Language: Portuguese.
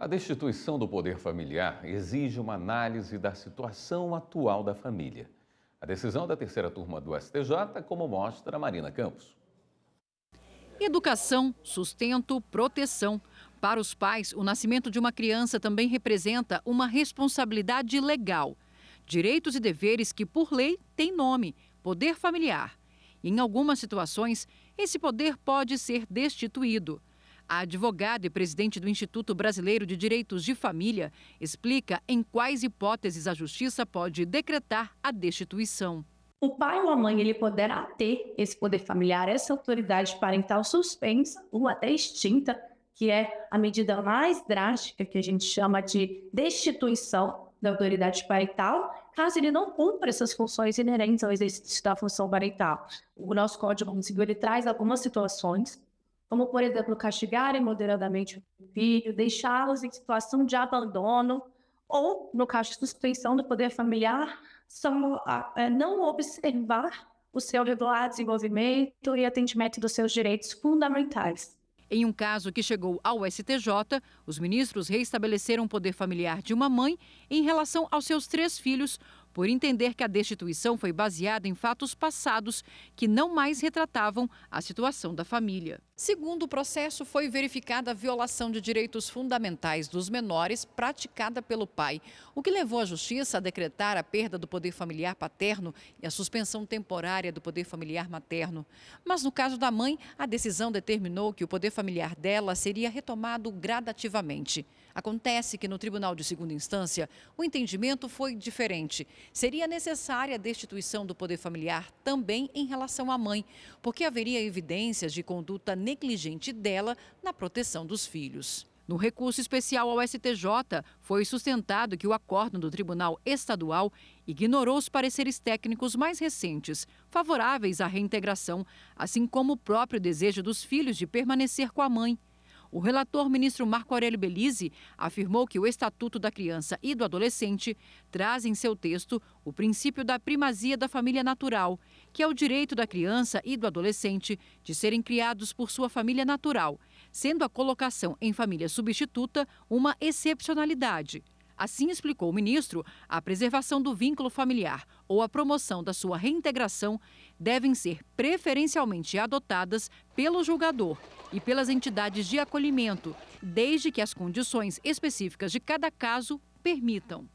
A destituição do poder familiar exige uma análise da situação atual da família. A decisão da terceira turma do STJ, como mostra a Marina Campos. Educação, sustento, proteção. Para os pais, o nascimento de uma criança também representa uma responsabilidade legal. Direitos e deveres que, por lei, têm nome: poder familiar. Em algumas situações, esse poder pode ser destituído. A advogada e presidente do Instituto Brasileiro de Direitos de Família explica em quais hipóteses a justiça pode decretar a destituição. O pai ou a mãe ele poderá ter esse poder familiar, essa autoridade parental suspensa ou até extinta, que é a medida mais drástica que a gente chama de destituição da autoridade parental, caso ele não cumpra essas funções inerentes ao exercício da função parental. O nosso Código Civil ele traz algumas situações como, por exemplo, castigar moderadamente o filho, deixá-los em situação de abandono, ou, no caso de suspensão do poder familiar, só ah, é, não observar o seu regular desenvolvimento e atendimento dos seus direitos fundamentais. Em um caso que chegou ao STJ, os ministros reestabeleceram o poder familiar de uma mãe em relação aos seus três filhos, por entender que a destituição foi baseada em fatos passados que não mais retratavam a situação da família. Segundo o processo, foi verificada a violação de direitos fundamentais dos menores praticada pelo pai, o que levou a justiça a decretar a perda do poder familiar paterno e a suspensão temporária do poder familiar materno. Mas no caso da mãe, a decisão determinou que o poder familiar dela seria retomado gradativamente. Acontece que no Tribunal de Segunda Instância, o entendimento foi diferente. Seria necessária a destituição do poder familiar também em relação à mãe, porque haveria evidências de conduta negligente dela na proteção dos filhos. No recurso especial ao STJ, foi sustentado que o acordo do Tribunal Estadual ignorou os pareceres técnicos mais recentes, favoráveis à reintegração, assim como o próprio desejo dos filhos de permanecer com a mãe. O relator ministro Marco Aurélio Belize afirmou que o Estatuto da Criança e do Adolescente traz em seu texto o princípio da primazia da família natural, que é o direito da criança e do adolescente de serem criados por sua família natural, sendo a colocação em família substituta uma excepcionalidade. Assim explicou o ministro, a preservação do vínculo familiar ou a promoção da sua reintegração devem ser preferencialmente adotadas pelo julgador e pelas entidades de acolhimento, desde que as condições específicas de cada caso permitam.